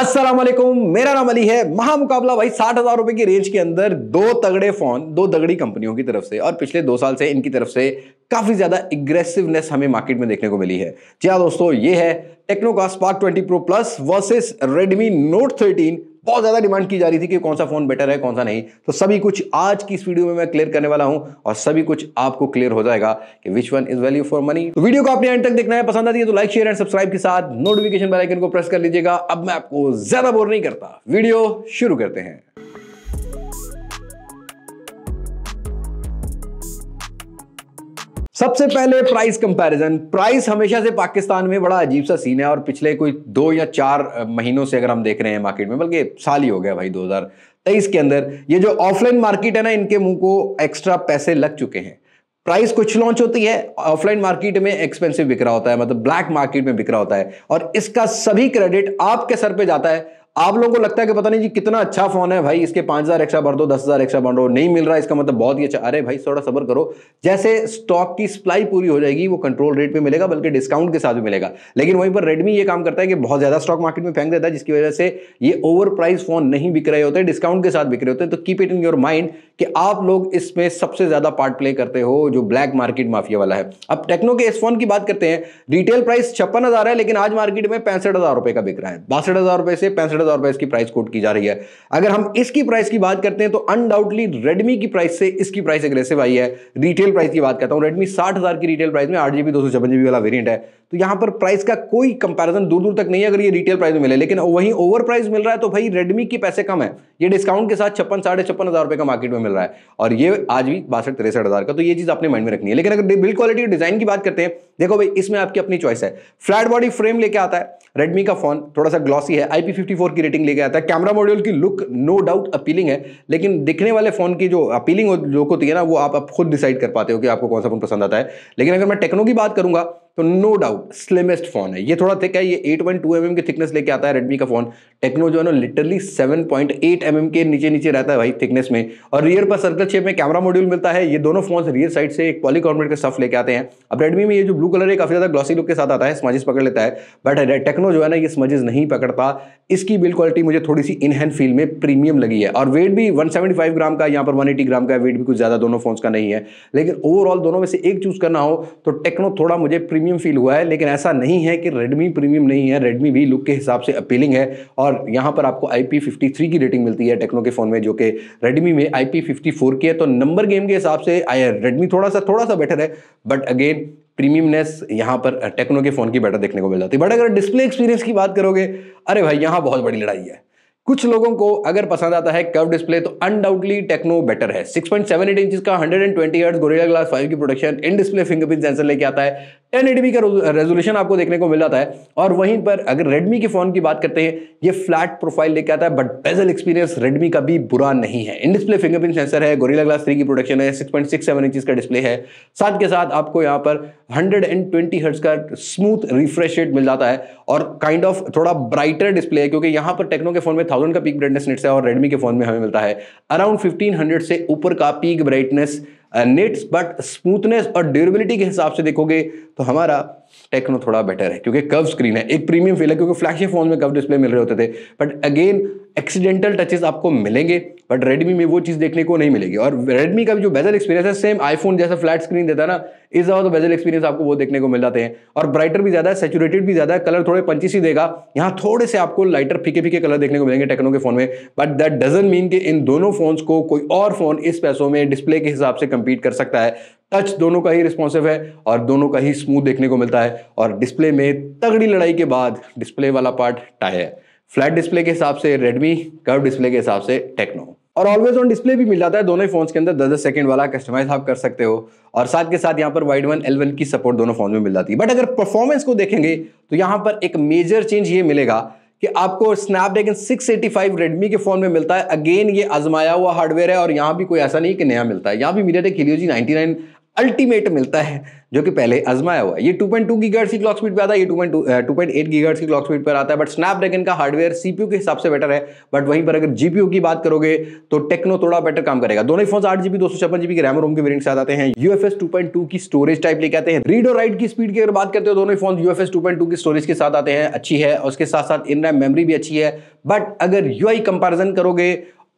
अस्सलाम वालेकुम मेरा नाम अली है महामुकाबला भाई साठ हज़ार रुपये की रेंज के अंदर दो तगड़े फ़ोन दो तगड़ी कंपनियों की तरफ से और पिछले दो साल से इनकी तरफ से काफ़ी ज़्यादा एग्रेसिवनेस हमें मार्केट में देखने को मिली है जी हाँ दोस्तों ये है टेक्नो का Spark twenty pro plus versus Redmi Note thirteen बहुत ज़्यादा डिमांड की जा रही थी कि कौन सा फ़ोन बेटर है कौन सा नहीं तो सभी कुछ आज की इस वीडियो में मैं क्लियर करने वाला हूं और सभी कुछ आपको क्लियर हो जाएगा कि which one is value for money तो वीडियो को आपने एंड तक देखना है पसंद आती है तो लाइक शेयर एंड सब्सक्राइब के साथ नोटिफिकेशन बेलाइकन को प्रेस कर लीजिएगा अब मैं आपको ज़्यादा बोर नहीं करता वीडियो शुरू करते हैं सबसे पहले प्राइस कंपैरिजन प्राइस हमेशा से पाकिस्तान में बड़ा अजीब सा सीन है और पिछले कोई दो या चार महीनों से अगर हम देख रहे हैं मार्केट में बल्कि साल ही हो गया भाई 2023 के अंदर ये जो ऑफलाइन मार्केट है ना इनके मुंह को एक्स्ट्रा पैसे लग चुके हैं प्राइस कुछ लॉन्च होती है ऑफलाइन मार्केट में एक्सपेंसिव बिक रहा होता है मतलब ब्लैक मार्केट में बिक रहा होता है और इसका सभी क्रेडिट आपके सर पे जाता है आप लोगों को लगता है कि पता नहीं जी कितना अच्छा फोन है भाई इसके पांच हजार एक्स्ट्रा बढ़ दो दस हजार एक्स्ट्रा बढ़ दो नहीं मिल रहा है इसका मतलब बहुत ही अच्छा अरे भाई थोड़ा सबर करो जैसे स्टॉक की सप्लाई पूरी हो जाएगी वो कंट्रोल रेट पे मिलेगा बल्कि डिस्काउंट के साथ भी मिलेगा लेकिन वहीं पर रेडमी ये काम करता है कि बहुत ज्यादा स्टॉक मार्केट में फेंक देता है जिसकी वजह से ये ओवर प्राइस फोन नहीं बिक रहे होते डिस्काउंट के साथ बिक रहे होते हैं तो keep it in your mind कि आप लोग इसमें सबसे ज़्यादा पार्ट प्ले करते हो जो ब्लैक मार्केट माफिया वाला है अब टेक्नो के एस की बात करते हैं रिटेल प्राइस छप्पन हज़ार है लेकिन आज मार्केट में पैंसठ हज़ार रुपए का बिक रहा है बासठ हज़ार रुपए से पैंसठ हज़ार रुपए इसकी प्राइस कोट की जा रही है अगर हम इसकी प्राइस की बात करते हैं तो अनडाउटली रेडमी की प्राइस से इसकी प्राइस एग्रेसिव आई है रिटेल प्राइस की बात करता हूँ रेडमी साठ हज़ार की रिटेल प्राइस में आठ जीबी दो सौ छप्पन वाला वेरियंट है तो यहाँ पर प्राइस का कोई कंपैरिजन दूर दूर तक नहीं है अगर ये रिटेल प्राइस में मिले लेकिन वहीं ओवर प्राइस मिल रहा है तो भाई रेडमी के पैसे कम है ये डिस्काउंट के साथ छप्पन साढ़े छप्पन हज़ार रुपये का मार्केट में मिल रहा है और ये आज भी बासठ तिरसठ हज़ार का तो ये चीज़ आपने माइंड में रखनी है लेकिन अगर बिल क्वालिटी डिज़ाइन की बात करते हैं देखो भाई इसमें आपकी अपनी चॉइस है फ्लैट बॉडी फ्रेम लेके आता है रेडमी का फोन थोड़ा सा ग्लॉसी है आई की रेटिंग लेके आता है कैमरा मॉड्यूल की लुक नो डाउट अपीलिंग है लेकिन दिखने वाले फ़ोन की जो अपीलिंग लुक होती है ना वो आप खुद डिसाइड कर पाते हो कि आपको कौन सा फोन पसंद आता है लेकिन अगर मैं टेक्नो की बात करूँगा तो नो डाउट स्लिमेस्ट फोन है ये थोड़ा थिक है ये 8.2 पॉइंट mm की थिकनेस लेके आता है रेडमी का फोन टेक्नो जो है ना लिटरली 7.8 पॉइंट mm के नीचे नीचे रहता है भाई थिकनेस में और रियर पर सर्कल शेप में कैमरा मॉड्यूल मिलता है ये दोनों फोन रियर साइड से एक पॉलीकॉर्मेट का सफ लेके आते हैं अब रेडमी में ये जो ब्लू कलर है काफी ज्यादा ग्लॉसी लुक के साथ आता है स्मजेस पकड़ लेता है बट टेक्नो जो है ना ये स्मजेस नहीं पकड़ता इसकी बिल्ड क्वालिटी मुझे थोड़ी सी इनहैंड फील में प्रीमियम लगी है और वेट भी वन ग्राम का यहाँ पर वन ग्राम का वेट भी कुछ ज्यादा दोनों फोन का नहीं है लेकिन ओवरऑल दोनों में से एक चूज करना हो तो टेक्नो थोड़ा मुझे प्रीमियम प्रीमियम फील हुआ है लेकिन ऐसा नहीं है कि रेडमी प्रीमियम नहीं है रेडमी भी लुक के हिसाब से अपीलिंग है और यहाँ पर आपको आई की रेटिंग मिलती है टेक्नो के फ़ोन में जो कि रेडमी में आई की है तो नंबर गेम के हिसाब से आया रेडमी थोड़ा सा थोड़ा सा बेटर है बट अगेन प्रीमियमनेस यहाँ पर टेक्नो के फ़ोन की बेटर देखने को मिल जाती है बट अगर डिस्प्ले एक्सपीरियंस की बात करोगे अरे भाई यहाँ बहुत बड़ी लड़ाई है कुछ लोगों को अगर पसंद आता है कर्व डिस्प्ले तो अनडाउटली टेक्नो बेटर है 6.78 इंच का 120 हर्ट्ज गोरिल्ला ग्लास 5 की production in display fingerprint sensor लेके आता है टेन 1080p का रेजोल्यूशन आपको देखने को मिल जाता है और वहीं पर अगर रेडमी के फ़ोन की बात करते हैं ये फ्लैट प्रोफाइल लेके आता है बट बेजल एक्सपीरियंस रेडमी का भी बुरा नहीं है इन डिस्प्ले फिंगरप्रिंट सेंसर है गोरिला ग्लास थ्री की प्रोडक्शन है six point six seven inches का डिस्प्ले है साथ के साथ आपको यहाँ पर हंड्रेड एंड ट्वेंटी हर्ट्स का स्मूथ रिफ्रेश रेट मिल जाता है और काइंड kind ऑफ of थोड़ा ब्राइटर डिस्प्ले है क्योंकि यहाँ पर टेक्नो के फोन में थाउजेंड का पीक ब्राइटनेस निट्स है और रेडमी के फोन में हमें मिलता है अराउंड फिफ्टीन हंड्रेड से ऊपर का peak brightness nits but smoothness और ड्यूरेबिलिटी के हिसाब से देखोगे तो हमारा टेक्नो थोड़ा बेटर है क्योंकि कर्व स्क्रीन है एक प्रीमियम फील है क्योंकि फ्लैगशिप फोन में कर्व डिस्प्ले मिल रहे होते थे बट अगेन एक्सीडेंटल टचेस आपको मिलेंगे बट रेडमी में वो चीज़ देखने को नहीं मिलेगी और रेडमी का जो बेजल एक्सपीरियंस है सेम आईफोन जैसा फ्लैट स्क्रीन देता ना इस ज़्यादा तो बेजल एक्सपीरियंस आपको वो देखने को मिल जाते हैं और ब्राइटर भी ज़्यादा है सेचुरेटेड भी ज़्यादा है कलर थोड़े पंची सी देगा यहाँ थोड़े से आपको लाइटर फीके फीके कलर देखने को मिलेंगे टेक्नो के फोन में बट दैट डजेंट मीन कि इन दोनों फोन्स को कोई और फोन इस पैसों में डिस्प्ले के हिसाब से कम्पीट कर सकता है टच दोनों का ही रिस्पॉन्सिव है और दोनों का ही स्मूथ देखने को मिलता है और डिस्प्ले में तगड़ी लड़ाई के बाद डिस्प्ले वाला पार्ट टाई है फ्लैट डिस्प्ले के हिसाब से रेडमी कर्व डिस्प्ले के हिसाब से टेक्नो और ऑलवेज ऑन डिस्प्ले भी मिल जाता है दोनों ही फोन्स के अंदर दस दस सेकंड वाला कस्टमाइज आप कर सकते हो और साथ के साथ यहाँ पर वाइड वन एलवन की सपोर्ट दोनों फोन में मिल जाती है बट अगर परफॉर्मेंस को देखेंगे तो यहाँ पर एक मेजर चेंज ये मिलेगा कि आपको स्नैपड्रैगन 685 रेडमी के फोन में मिलता है अगेन ये आजमाया हुआ हार्डवेयर है और यहाँ भी कोई ऐसा नहीं कि नया मिलता है यहाँ भी MediaTek Helio G ninety ultimate मिलता है जो कि पहले आजमाया हुआ है ये 2.2 पॉइंट की क्लॉक स्पीड पर आता है ये 2.2 2.8 गीगाहर्ट्ज की क्लॉक स्पीड पर आता है बट स्नैपड्रैगन का हार्डवेयर सीपीयू के हिसाब से बेटर है बट वहीं पर अगर जीपीयू की बात करोगे तो टेक्नो थोड़ा बेटर काम करेगा दोनों ही फोन आठ जीबी दो सौ जीबी के रैम रोम के वेरियंट साथ आते हैं यू टू की स्टोरेज टाइप लेके आते हैं रीड और राइट की स्पीड की अगर बात करते हो दोनों ही फोन यू टू की स्टोरेज के साथ आते हैं अच्छी है उसके साथ साथ इन रैम मेमरी भी अच्छी है बट अगर यूआई आई करोगे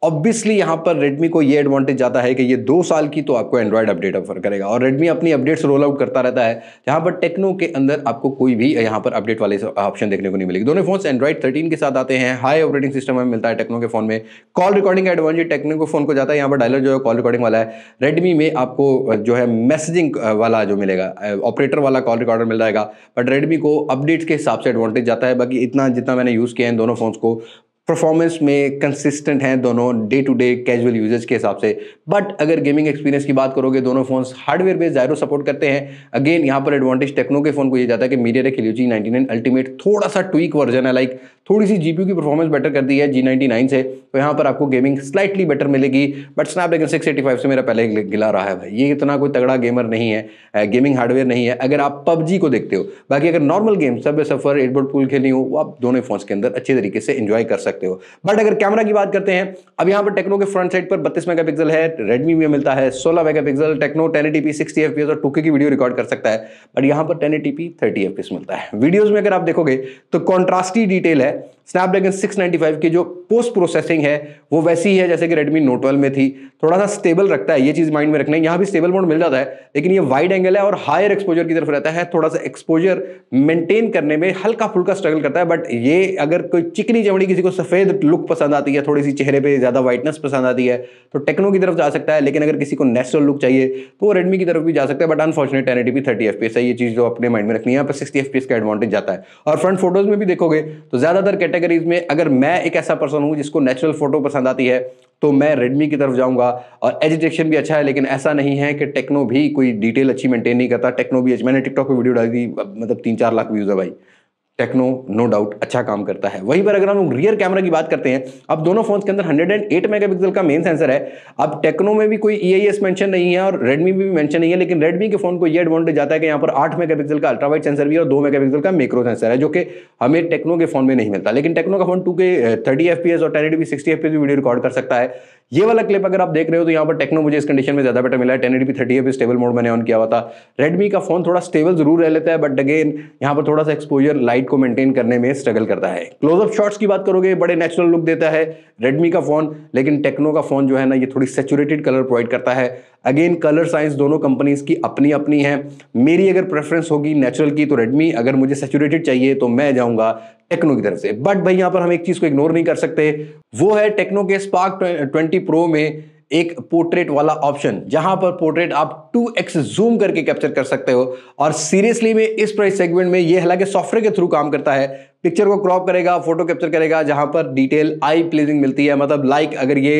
ऑब्वियसली यहाँ पर रेडमी को ये एडवांटेज जाता है कि ये दो साल की तो आपको एंड्रॉयड अपडेट ऑफर करेगा और रेडमी अपनी अपडेट्स रोल आउट करता रहता है जहाँ पर टेक्नो के अंदर आपको कोई भी यहाँ पर अपडेट वाले ऑप्शन देखने को नहीं मिलेगी दोनों फोन एंड्रॉइड थर्टीन के साथ आते हैं हाई ऑपरेटिंग सिस्टम हमें मिलता है टेक्नो के फोन में कॉल रिकॉर्डिंग का एडवांटेज टेक्नो के फोन को जाता है यहाँ पर डायलर जो है कॉल रिकॉर्डिंग वाला है रेडमी में आपको जो है मैसेजिंग वाला जो मिलेगा ऑपरेटर वाला कॉल रिकॉर्डर मिल जाएगा बट रेडमी को अपडेट्स के हिसाब से एडवांटेज जाता है बाकी इतना जितना मैंने यूज़ किया है दोनों फोन को परफॉर्मेंस में कंसिस्टेंट हैं दोनों day to day casual usage के हिसाब से बट अगर गेमिंग एक्सपीरियंस की बात करोगे दोनों phones hardware based gyro support करते हैं अगेन यहाँ पर एडवांटेज टेक्नो के फोन को ये जाता है कि MediaTek G G nine ultimate थोड़ा सा ट्विक वर्जन है लाइक थोड़ी सी जीपीयू की परफॉर्मेंस बेटर कर दी है जी नाइनटी नाइन से तो यहाँ पर आपको गेमिंग स्लाइटली बेटर मिलेगी but Snapdragon six eighty five से मेरा पहले गिला रहा है भाई ये इतना कोई तगड़ा गेमर नहीं है गेमिंग हार्डवेयर नहीं है अगर आप पबजी को देखते हो बाकी अगर नॉर्मल गेम सब सफर एडबोर्ड पूल खेली हो वो आप दोनों फोन्स के अंदर अच्छे तरीके से इन्जॉय कर सकते सकते हो बट अगर कैमरा की बात करते हैं अब यहाँ पर टेक्नो के फ्रंट साइड पर बत्तीस मेगापिक्सल है रेडमी में मिलता है सोलह megapixel Tecno ten eighty P sixty F और टू की वीडियो रिकॉर्ड कर सकता है बट यहाँ पर ten eighty P thirty F मिलता है वीडियोज में अगर आप देखोगे तो कॉन्ट्रास्टी डिटेल है स्नैपड्रैगन 695 की जो पोस्ट प्रोसेसिंग है वो वैसी ही है जैसे कि रेडमी नोट ट्वेल्व में थी थोड़ा सा स्टेबल रखता है ये चीज़ माइंड में रखना है यहाँ भी स्टेबल मोड मिल जाता है लेकिन ये वाइड एंगल है और हायर एक्सपोजर की तरफ रहता है थोड़ा सा एक्सपोजर मेंटेन करने में हल्का फुल्का स्ट्रगल करता है बट ये अगर कोई चिकनी चमड़ी किसी को सफ़ेद लुक पसंद आती है थोड़ी सी चेहरे पर ज़्यादा वाइटनेस पसंद आती है तो टेक्नो की तरफ जा सकता है लेकिन अगर किसी को नेचुरल लुक चाहिए तो वो रेडमी की तरफ भी जा सकता है but unfortunate ten eighty thirty F है ये चीज़ जो अपने माइंड में रखनी है यहाँ पर सिक्सटी एफ का एडवांटेज जाता है और फ्रंट फोटोज में भी देखोगे तो ज़्यादातर कैटेगरी कैटेगरीज में अगर मैं एक ऐसा पर्सन हूँ जिसको नेचुरल फोटो पसंद आती है तो मैं रेडमी की तरफ जाऊंगा और एजुटेशन भी अच्छा है लेकिन ऐसा नहीं है कि टेक्नो भी कोई डिटेल अच्छी मेंटेन नहीं करता टेक्नो भी मैंने टिकटॉक पर वीडियो डाली थी मतलब तीन चार लाख व्यूज़ है भाई टेक्नो नो डाउट अच्छा काम करता है वहीं पर अगर हम रियर कैमरा की बात करते हैं अब दोनों फोन्स के अंदर 108 मेगापिक्सल का मेन सेंसर है अब टेक्नो में भी कोई ई e मेंशन नहीं है और रेडमी में भी मेंशन नहीं है लेकिन रेडमी के फोन को ये एडवांटेज जाता है कि यहाँ पर 8 मेगापिक्सल का अल्ट्रावाइट सेंसर भी और दो मेगा का मेक्रो सेंसर है जो कि हमें टेक्नो के फोन में नहीं मिलता लेकिन टेक्नो का phone two K thirty F और ten eight sixty F video record कर सकता है ये वाला क्लिप अगर आप देख रहे हो तो यहाँ पर टेक्नो मुझे इस कंडीशन में ज़्यादा बेटर मिला है ten eighty thirty F stable mode मैंने ऑन किया हुआ था रेडमी का फ़ोन थोड़ा स्टेबल जरूर रह लेता है बट अगेन यहाँ पर थोड़ा सा एक्सपोजर लाइट को मेंटेन करने में स्ट्रगल करता है क्लोजअप शॉट्स की बात करोगे बड़े नेचुरल लुक देता है रेडमी का फ़ोन लेकिन टेक्नो का फ़ोन जो है ना ये थोड़ी सेचुरेटेड कलर प्रोवाइड करता है अगेन कलर साइंस दोनों कंपनीज की अपनी अपनी है मेरी अगर प्रेफरेंस होगी नेचुरल की तो रेडमी अगर मुझे सेचुरेटेड चाहिए तो मैं जाऊँगा टेक्नो की तरफ से बट भाई यहां पर हम एक चीज़ को इग्नोर नहीं कर सकते वो है टेक्नो के स्पार्क ट्वेंटी प्रो में एक पोर्ट्रेट वाला ऑप्शन जहां पर पोर्ट्रेट आप 2x जूम करके कैप्चर कर सकते हो और सीरियसली में इस प्राइस सेगमेंट में ये हालांकि सॉफ्टवेयर के थ्रू काम करता है पिक्चर को क्रॉप करेगा फोटो कैप्चर करेगा जहां पर डिटेल आई प्लेजिंग मिलती है मतलब लाइक अगर ये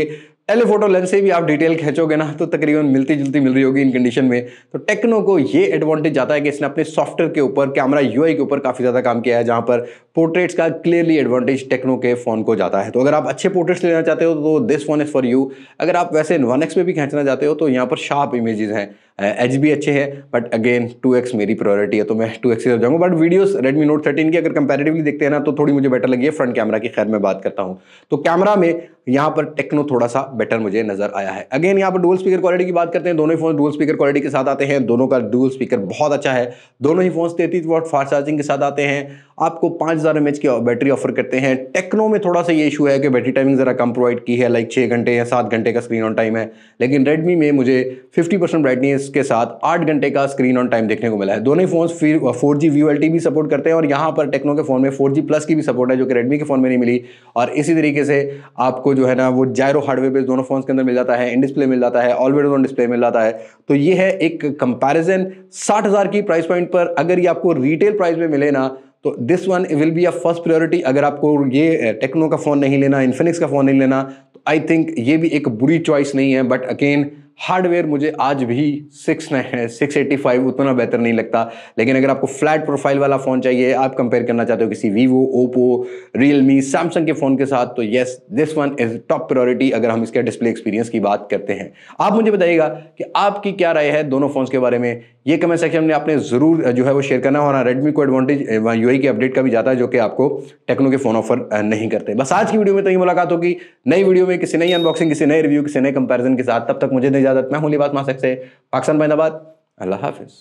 एल फोटो लेंस से भी आप डिटेल खींचोगे ना तो तकरीबन मिलती जुलती मिल रही होगी इन कंडीशन में तो टेक्नो को ये एडवांटेज जाता है कि इसने अपने सॉफ्टवेयर के ऊपर कैमरा यूआई के ऊपर काफ़ी ज़्यादा काम किया है जहाँ पर पोर्ट्रेट्स का क्लियरली एडवांटेज टेक्नो के फ़ोन को जाता है तो अगर आप अच्छे पोर्ट्रेट्स लेना चाहते हो तो this phone is for you अगर आप वैसे वन एक्स में भी खींचना चाहते हो तो यहाँ पर शार्प इमेजेस हैं एच भी अच्छे हैं बट अगेन एक्स मेरी प्रायोरिटी है तो मैं एक्स से जाऊँगा बट वीडियोस Redmi Note 13 की अगर कंपेरेटिवली देखते हैं ना तो थोड़ी मुझे बेटर लगी है फ्रंट कैमरा की खैर मैं बात करता हूँ तो कैमरा में यहाँ पर टेक्नो थोड़ा सा बेटर मुझे नज़र आया है अगेन यहाँ पर डुअल स्पीकर क्वालिटी की बात करते हैं दोनों ही फोन डुअल स्पीकर क्वालिटी के साथ आते हैं दोनों का डुअल स्पीकर बहुत अच्छा है दोनों ही फोन तैतीस वॉट फास्ट चार्जिंग के साथ आते हैं आपको पाँच हज़ार एम की बैटरी ऑफर करते हैं टेक्नो में थोड़ा सा ये इशू है कि बैटरी टाइमिंग ज़रा कम प्रोवाइड की है लाइक छः घंटे या सात घंटे का स्क्रीन ऑन टाइम है लेकिन रेडमी में मुझे फिफ्टी परसेंट ब्राइटनेस के साथ आठ घंटे का स्क्रीन ऑन टाइम देखने को मिला है दोनों ही फोन फिर फोर जी व्यू एल भी सपोर्ट करते हैं और यहाँ पर टेक्नो के फ़ोन में फोर जी प्लस की भी सपोर्ट है जो कि रेडमी के फ़ोन में नहीं मिली और इसी तरीके से आपको जो है ना वो जायरो हार्डवेयर बेस दोनों फोन के अंदर मिल जाता है इन डिस्प्ले मिल जाता है ऑलवेड ऑन डिस्प्ले मिल जाता है तो ये है एक कंपेरिजन साठ हज़ार की प्राइस पॉइंट पर अगर ये आपको रिटेल प्राइस में मिले ना तो this one will be a first priority अगर आपको ये टेक्नो का फ़ोन नहीं लेना इन्फिनिक्स का फ़ोन नहीं लेना तो आई थिंक ये भी एक बुरी चॉइस नहीं है बट अगेन हार्डवेयर मुझे आज भी सिक्स सिक्स एटी फाइव उतना बेहतर नहीं लगता लेकिन अगर आपको फ्लैट प्रोफाइल वाला फ़ोन चाहिए आप कंपेयर करना चाहते हो किसी वीवो ओप्पो रियलमी सैमसंग के फ़ोन के साथ तो yes this one is top priority अगर हम इसके डिस्प्ले एक्सपीरियंस की बात करते हैं आप मुझे बताइएगा कि आपकी क्या राय है दोनों फ़ोन्स के बारे में ये कमेंट सेक्शन में आपने ज़रूर जो है वो शेयर करना और रेडमी हाँ, को एडवांटेज यू की अपडेट का भी जाता है जो कि आपको टेक्नो के फ़ोन ऑफर नहीं करते बस आज की वीडियो में तो ही मुलाकात होगी नई वीडियो में किसी नई अनबॉक्सिंग किसी नए रिव्यू किसी नए कंपेरिजन के साथ तब तक मुझे नहीं इजाजत मैं हूँ बात मा सकते पाकिस्तान पैदाबाद अल्लाह हाफिज़